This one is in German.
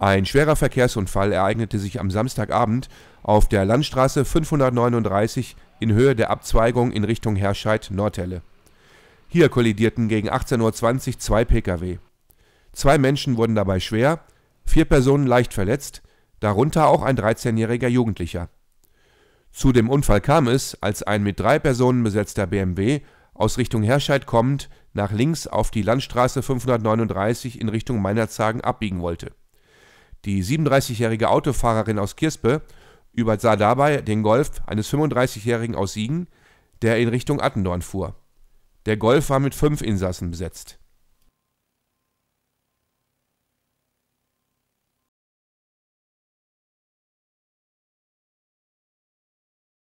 Ein schwerer Verkehrsunfall ereignete sich am Samstagabend auf der Landstraße 539 in Höhe der Abzweigung in Richtung Herscheid-Nordhelle. Hier kollidierten gegen 18.20 Uhr zwei Pkw. Zwei Menschen wurden dabei schwer, vier Personen leicht verletzt, darunter auch ein 13-jähriger Jugendlicher. Zu dem Unfall kam es, als ein mit drei Personen besetzter BMW aus Richtung Herscheid kommend nach links auf die Landstraße 539 in Richtung Meinerzagen abbiegen wollte die 37-jährige Autofahrerin aus Kirspe übersah dabei den Golf eines 35-jährigen aus Siegen, der in Richtung Attendorn fuhr. Der Golf war mit fünf Insassen besetzt